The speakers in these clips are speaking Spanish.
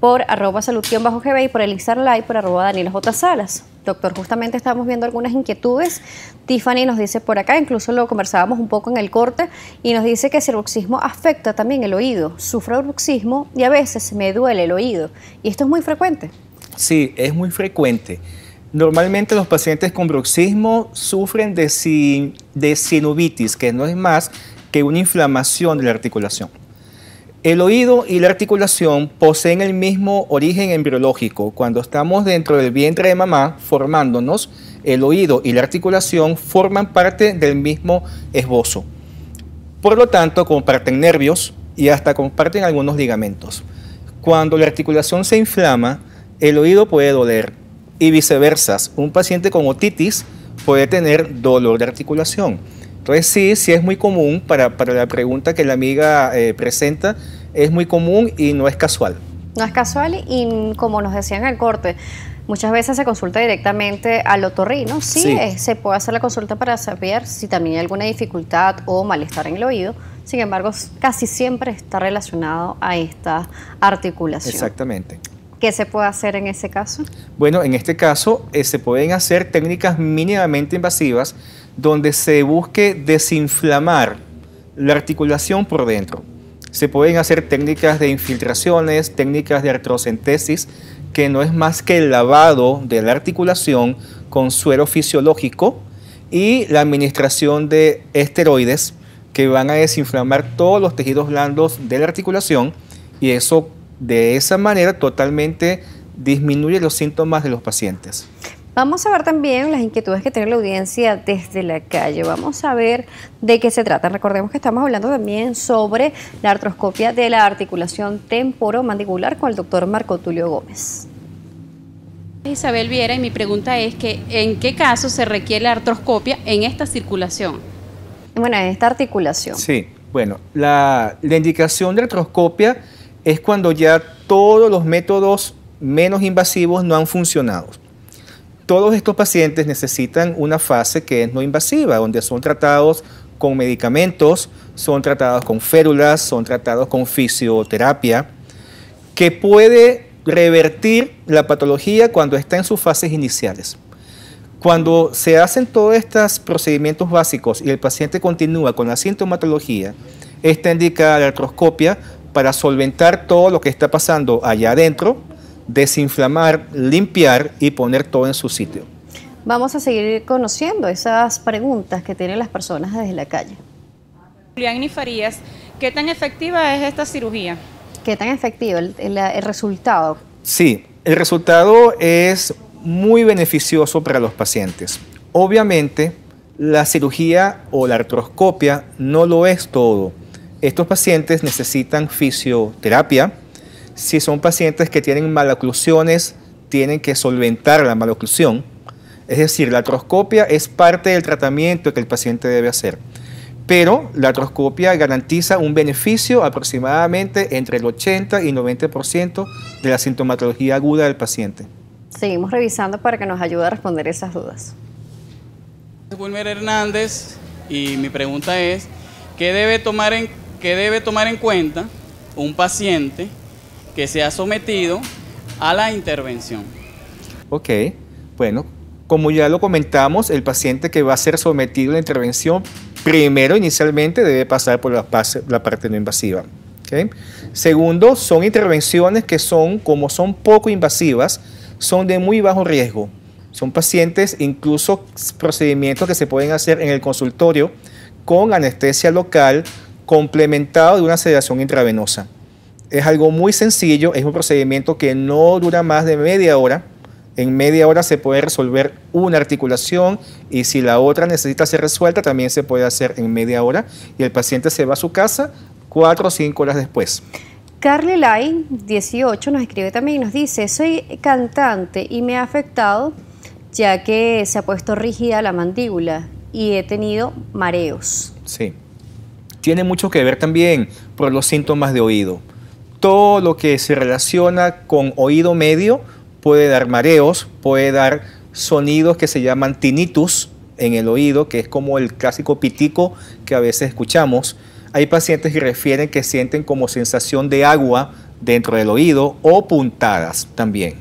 por arroba salud-gb y por el Live por arroba Daniel J. Salas. Doctor, justamente estamos viendo algunas inquietudes. Tiffany nos dice por acá, incluso lo conversábamos un poco en el corte, y nos dice que el bruxismo afecta también el oído. Sufro bruxismo y a veces me duele el oído. ¿Y esto es muy frecuente? Sí, es muy frecuente. Normalmente los pacientes con bruxismo sufren de, sin, de sinubitis, que no es más que una inflamación de la articulación. El oído y la articulación poseen el mismo origen embriológico. Cuando estamos dentro del vientre de mamá formándonos, el oído y la articulación forman parte del mismo esbozo. Por lo tanto, comparten nervios y hasta comparten algunos ligamentos. Cuando la articulación se inflama, el oído puede doler y viceversa. Un paciente con otitis puede tener dolor de articulación. Entonces sí, sí es muy común para, para la pregunta que la amiga eh, presenta, es muy común y no es casual. No es casual y como nos decían en el corte, muchas veces se consulta directamente al otorrino. Sí, sí. Eh, se puede hacer la consulta para saber si también hay alguna dificultad o malestar en el oído. Sin embargo, casi siempre está relacionado a esta articulación. Exactamente. ¿Qué se puede hacer en ese caso? Bueno, en este caso eh, se pueden hacer técnicas mínimamente invasivas donde se busque desinflamar la articulación por dentro. Se pueden hacer técnicas de infiltraciones, técnicas de artrocentesis, que no es más que el lavado de la articulación con suero fisiológico y la administración de esteroides que van a desinflamar todos los tejidos blandos de la articulación y eso de esa manera totalmente disminuye los síntomas de los pacientes. Vamos a ver también las inquietudes que tiene la audiencia desde la calle. Vamos a ver de qué se trata. Recordemos que estamos hablando también sobre la artroscopia de la articulación temporomandibular con el doctor Marco Tulio Gómez. Isabel Viera y mi pregunta es que ¿en qué caso se requiere la artroscopia en esta circulación? Bueno, en esta articulación. Sí, bueno, la, la indicación de artroscopia es cuando ya todos los métodos menos invasivos no han funcionado. Todos estos pacientes necesitan una fase que es no invasiva, donde son tratados con medicamentos, son tratados con férulas, son tratados con fisioterapia, que puede revertir la patología cuando está en sus fases iniciales. Cuando se hacen todos estos procedimientos básicos y el paciente continúa con la sintomatología, está indicada la artroscopia para solventar todo lo que está pasando allá adentro desinflamar, limpiar y poner todo en su sitio. Vamos a seguir conociendo esas preguntas que tienen las personas desde la calle. Julián y ¿qué tan efectiva es esta cirugía? ¿Qué tan efectivo el, el resultado? Sí, el resultado es muy beneficioso para los pacientes. Obviamente, la cirugía o la artroscopia no lo es todo. Estos pacientes necesitan fisioterapia, si son pacientes que tienen maloclusiones, tienen que solventar la maloclusión. Es decir, la atroscopia es parte del tratamiento que el paciente debe hacer. Pero la atroscopia garantiza un beneficio aproximadamente entre el 80 y 90% de la sintomatología aguda del paciente. Seguimos revisando para que nos ayude a responder esas dudas. Wilmer Hernández, y mi pregunta es, ¿qué debe tomar en, qué debe tomar en cuenta un paciente que se ha sometido a la intervención. Ok, bueno, como ya lo comentamos, el paciente que va a ser sometido a la intervención primero inicialmente debe pasar por la, parte, la parte no invasiva. ¿okay? Segundo, son intervenciones que son, como son poco invasivas, son de muy bajo riesgo. Son pacientes, incluso procedimientos que se pueden hacer en el consultorio con anestesia local complementado de una sedación intravenosa. Es algo muy sencillo, es un procedimiento que no dura más de media hora. En media hora se puede resolver una articulación y si la otra necesita ser resuelta, también se puede hacer en media hora y el paciente se va a su casa cuatro o cinco horas después. Carly Lai, 18, nos escribe también y nos dice, soy cantante y me ha afectado ya que se ha puesto rígida la mandíbula y he tenido mareos. Sí. Tiene mucho que ver también por los síntomas de oído todo lo que se relaciona con oído medio puede dar mareos, puede dar sonidos que se llaman tinnitus en el oído, que es como el clásico pitico que a veces escuchamos. Hay pacientes que refieren que sienten como sensación de agua dentro del oído o puntadas también.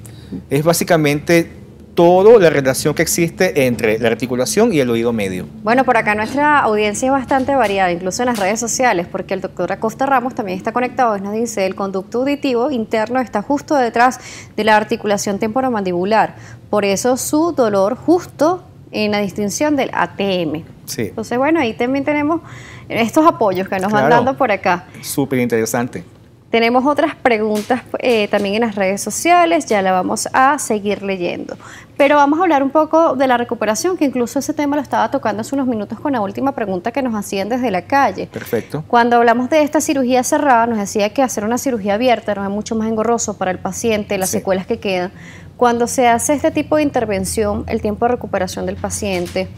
Es básicamente toda la relación que existe entre la articulación y el oído medio. Bueno, por acá nuestra audiencia es bastante variada, incluso en las redes sociales, porque el doctor Acosta Ramos también está conectado, nos dice, el conducto auditivo interno está justo detrás de la articulación temporomandibular, por eso su dolor justo en la distinción del ATM. Entonces, bueno, ahí también tenemos estos apoyos que nos van dando por acá. Súper interesante. Tenemos otras preguntas eh, también en las redes sociales, ya la vamos a seguir leyendo. Pero vamos a hablar un poco de la recuperación, que incluso ese tema lo estaba tocando hace unos minutos con la última pregunta que nos hacían desde la calle. Perfecto. Cuando hablamos de esta cirugía cerrada, nos decía que hacer una cirugía abierta no es mucho más engorroso para el paciente, las secuelas que quedan. Cuando se hace este tipo de intervención, el tiempo de recuperación del paciente,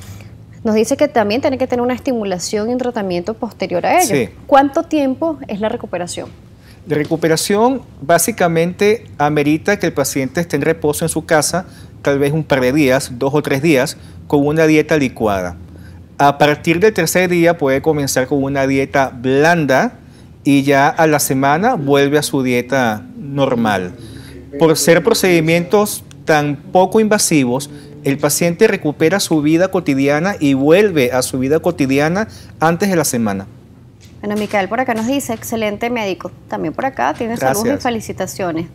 nos dice que también tiene que tener una estimulación y un tratamiento posterior a ello. ¿Cuánto tiempo es la recuperación? La recuperación básicamente amerita que el paciente esté en reposo en su casa, tal vez un par de días, dos o tres días, con una dieta licuada. A partir del tercer día puede comenzar con una dieta blanda y ya a la semana vuelve a su dieta normal. Por ser procedimientos tan poco invasivos, el paciente recupera su vida cotidiana y vuelve a su vida cotidiana antes de la semana. Bueno, Micael por acá nos dice, excelente médico. También por acá tiene salud y felicitaciones.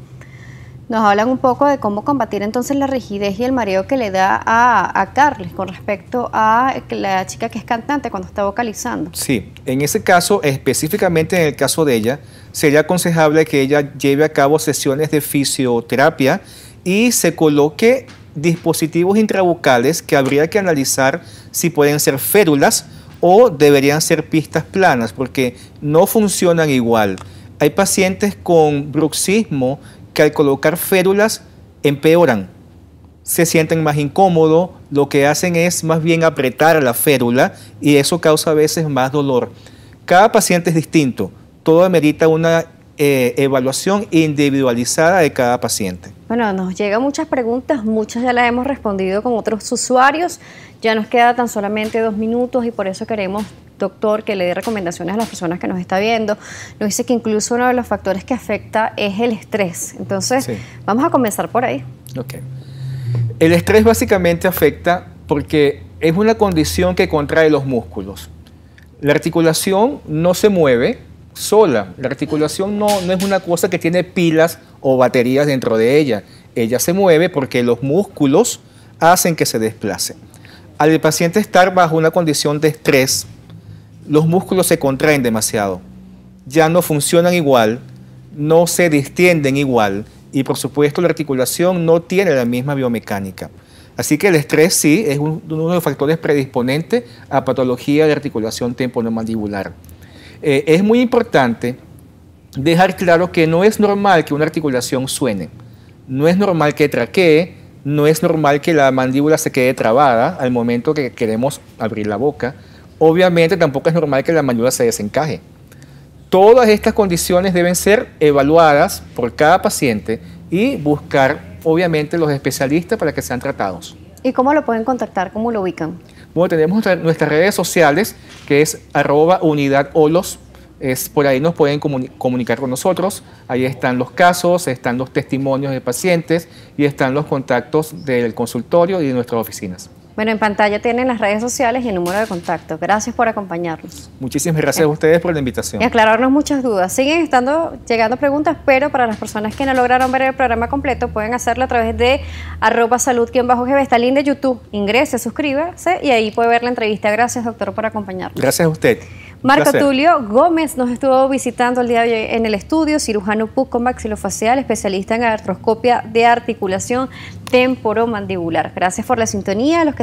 Nos hablan un poco de cómo combatir entonces la rigidez y el mareo que le da a, a Carles con respecto a la chica que es cantante cuando está vocalizando. Sí, en ese caso, específicamente en el caso de ella, sería aconsejable que ella lleve a cabo sesiones de fisioterapia y se coloque dispositivos intrabucales que habría que analizar si pueden ser férulas o deberían ser pistas planas porque no funcionan igual. Hay pacientes con bruxismo que al colocar férulas empeoran, se sienten más incómodos, lo que hacen es más bien apretar la férula y eso causa a veces más dolor. Cada paciente es distinto, todo amerita una eh, evaluación individualizada de cada paciente. Bueno, nos llegan muchas preguntas, muchas ya las hemos respondido con otros usuarios. Ya nos queda tan solamente dos minutos y por eso queremos, doctor, que le dé recomendaciones a las personas que nos está viendo. Nos dice que incluso uno de los factores que afecta es el estrés. Entonces, vamos a comenzar por ahí. Ok. El estrés básicamente afecta porque es una condición que contrae los músculos. La articulación no se mueve sola. La articulación no, no es una cosa que tiene pilas o baterías dentro de ella. Ella se mueve porque los músculos hacen que se desplace. Al paciente estar bajo una condición de estrés, los músculos se contraen demasiado, ya no funcionan igual, no se distienden igual y por supuesto la articulación no tiene la misma biomecánica. Así que el estrés sí es uno de los factores predisponentes a patología de articulación temporomandibular. Eh, es muy importante dejar claro que no es normal que una articulación suene, no es normal que traquee, no es normal que la mandíbula se quede trabada al momento que queremos abrir la boca. Obviamente tampoco es normal que la mandíbula se desencaje. Todas estas condiciones deben ser evaluadas por cada paciente y buscar obviamente los especialistas para que sean tratados. ¿Y cómo lo pueden contactar? ¿Cómo lo ubican? Bueno, tenemos nuestras redes sociales, que es arroba es, por ahí nos pueden comunicar con nosotros. Ahí están los casos, están los testimonios de pacientes y están los contactos del consultorio y de nuestras oficinas. Bueno, en pantalla tienen las redes sociales y el número de contacto. Gracias por acompañarnos. Muchísimas gracias a eh, ustedes por la invitación. Y aclararnos muchas dudas. Siguen estando llegando preguntas, pero para las personas que no lograron ver el programa completo, pueden hacerlo a través de arroba salud-gb. de YouTube. Ingrese, suscríbase y ahí puede ver la entrevista. Gracias, doctor, por acompañarnos. Gracias a usted. Marco Tulio Gómez nos estuvo visitando el día de hoy en el estudio, cirujano con maxilofacial, especialista en artroscopia de articulación temporomandibular. Gracias por la sintonía. Los que